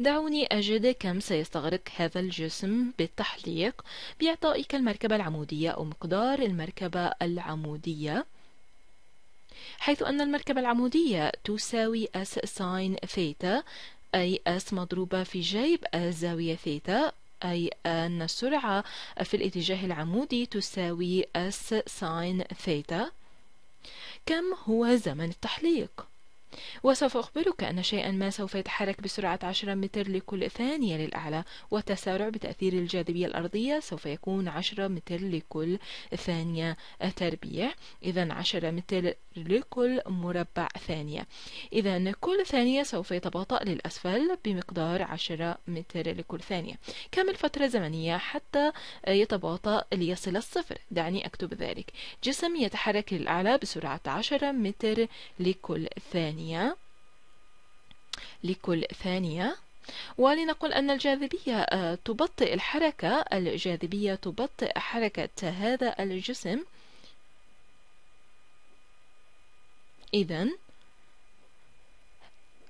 دعوني أجد كم سيستغرق هذا الجسم بالتحليق بإعطائك المركبة العمودية أو مقدار المركبة العمودية حيث أن المركبة العمودية تساوي S ساين ثيتا أي S مضروبة في جيب الزاوية ثيتا أي أن السرعة في الاتجاه العمودي تساوي S ساين ثيتا كم هو زمن التحليق؟ وسوف أخبرك أن شيئا ما سوف يتحرك بسرعة عشرة متر لكل ثانية للأعلى والتسارع بتأثير الجاذبية الأرضية سوف يكون عشرة متر لكل ثانية تربيع إذا عشرة متر لكل مربع ثانية إذا كل ثانية سوف يتباطأ للأسفل بمقدار عشرة متر لكل ثانية كم الفترة الزمنية حتى يتباطأ ليصل الصفر دعني أكتب ذلك جسم يتحرك للأعلى بسرعة عشرة متر لكل ثانية ثانية لكل ثانية ولنقل أن الجاذبية آه، تبطئ الحركة الجاذبية تبطئ حركة هذا الجسم إذا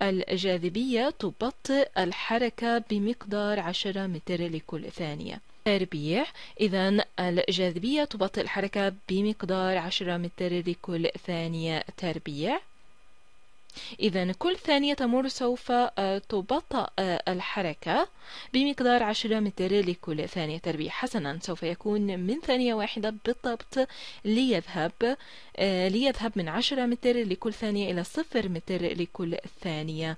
الجاذبية تبطئ الحركة بمقدار عشرة متر لكل ثانية تربيع إذا الجاذبية تبطئ الحركة بمقدار عشرة متر لكل ثانية تربيع إذا كل ثانية تمر سوف آه، تبطأ آه، الحركة بمقدار عشرة متر لكل ثانية تربيع حسنا سوف يكون من ثانية واحدة بالضبط ليذهب آه، ليذهب من عشرة متر لكل ثانية إلى صفر متر لكل ثانية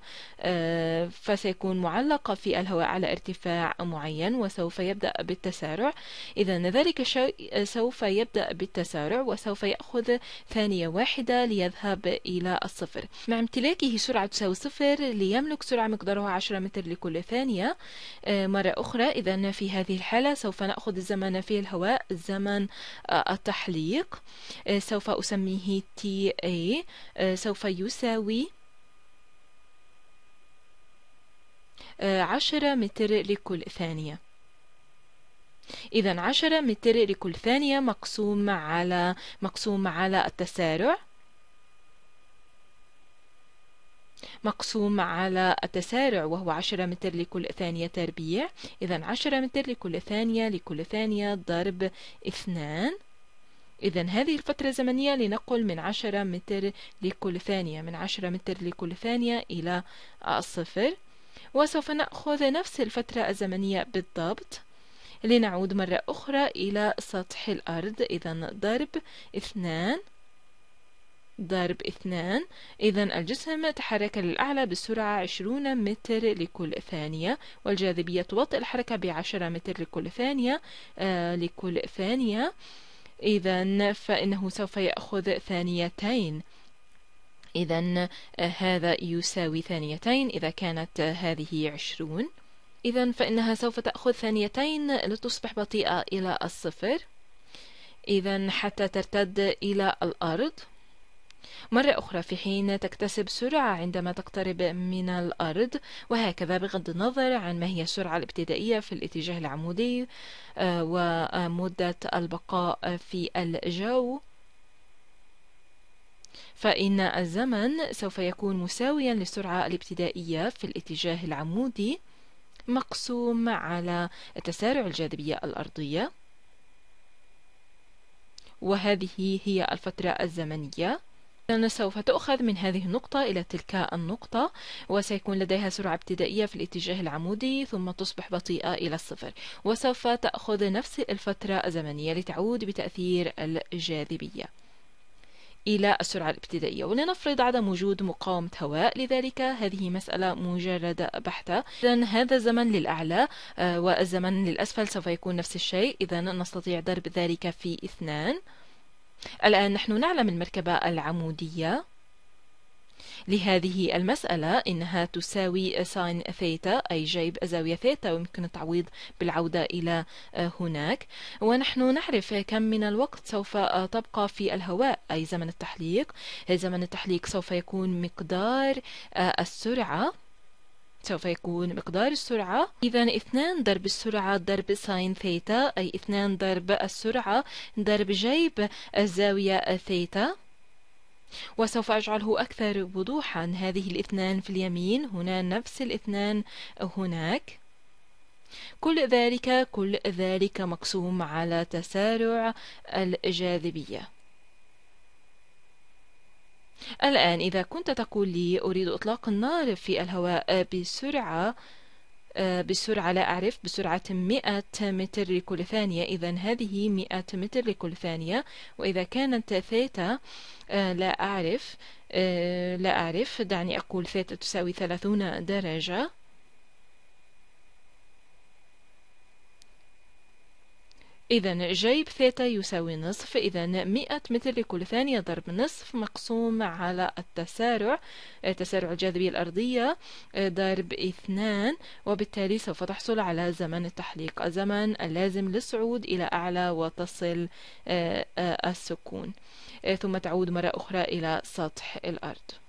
فسيكون معلقة في الهواء على ارتفاع معين وسوف يبدأ بالتسارع إذا ذلك الشيء سوف يبدأ بالتسارع وسوف يأخذ ثانية واحدة ليذهب إلى الصفر مع نعم، امتلاكه سرعة تساوي صفر ليملك سرعة مقدارها عشرة متر لكل ثانية آه، مرة أخرى إذا في هذه الحالة سوف نأخذ الزمن في الهواء زمن آه، التحليق آه، سوف أسميه TA سوف يساوي عشرة متر لكل ثانية إذا عشرة متر لكل ثانية مقسوم على مقسوم على التسارع مقسوم على التسارع وهو 10 متر لكل ثانية تربيع إذا 10 متر لكل ثانية لكل ثانية ضرب 2 إذا هذه الفترة الزمنية لنقل من 10 متر لكل ثانية من 10 متر لكل ثانية إلى الصفر وسوف نأخذ نفس الفترة الزمنية بالضبط لنعود مرة أخرى إلى سطح الأرض إذا ضرب 2 ضرب اثنان إذا الجسم تحرك للأعلى بسرعة عشرون متر لكل ثانية والجاذبية توطئ الحركة بعشرة متر لكل ثانية آه لكل ثانية إذا فإنه سوف يأخذ ثانيتين إذا آه، هذا يساوي ثانيتين إذا كانت آه، هذه عشرون إذا فإنها سوف تأخذ ثانيتين لتصبح بطيئة إلى الصفر إذا حتى ترتد إلى الأرض مرة أخرى في حين تكتسب سرعة عندما تقترب من الأرض وهكذا بغض النظر عن ما هي السرعة الابتدائية في الاتجاه العمودي آه، ومدة البقاء في الجو فإن الزمن سوف يكون مساويا للسرعة الابتدائية في الاتجاه العمودي مقسوم على تسارع الجاذبية الأرضية وهذه هي الفترة الزمنية إذا سوف تؤخذ من هذه النقطة إلى تلك النقطة وسيكون لديها سرعة ابتدائية في الاتجاه العمودي ثم تصبح بطيئة إلى الصفر وسوف تأخذ نفس الفترة الزمنية لتعود بتأثير الجاذبية إلى السرعة الابتدائية ولنفرض عدم وجود مقاومة هواء لذلك هذه مسألة مجردة بحتة إذا هذا الزمن للأعلى آه، والزمن للأسفل سوف يكون نفس الشيء إذا نستطيع ضرب ذلك في اثنان الآن نحن نعلم المركبة العمودية لهذه المسألة إنها تساوي ساين ثيتا أي جيب زاوية ثيتا ويمكن التعويض بالعودة إلى آه، هناك ونحن نعرف كم من الوقت سوف آه، تبقى في الهواء أي زمن التحليق زمن التحليق سوف يكون مقدار آه، السرعة سوف يكون مقدار السرعة إذا اثنان ضرب السرعة ضرب ساين ثيتا أي اثنان ضرب السرعة ضرب جيب الزاوية ثيتا وسوف أجعله أكثر وضوحا هذه الاثنان في اليمين هنا نفس الاثنان هناك كل ذلك كل ذلك مقسوم على تسارع الجاذبية الآن إذا كنت تقول لي أريد إطلاق النار في الهواء بسرعة آه، بسرعة لا أعرف بسرعة 100 متر لكل ثانية إذا هذه 100 متر لكل ثانية وإذا كانت ثيتا آه، لا أعرف آه، لا أعرف دعني أقول ثيتا تساوي 30 درجة إذا جيب ثيتا يساوي نصف إذا مئة متر لكل ثانية ضرب نصف مقسوم على التسارع تسارع الجاذبية الأرضية آه، ضرب اثنان وبالتالي سوف تحصل على زمن التحليق الزمن اللازم للصعود إلى أعلى وتصل آه، آه، السكون ثم تعود مرة أخرى إلى سطح الأرض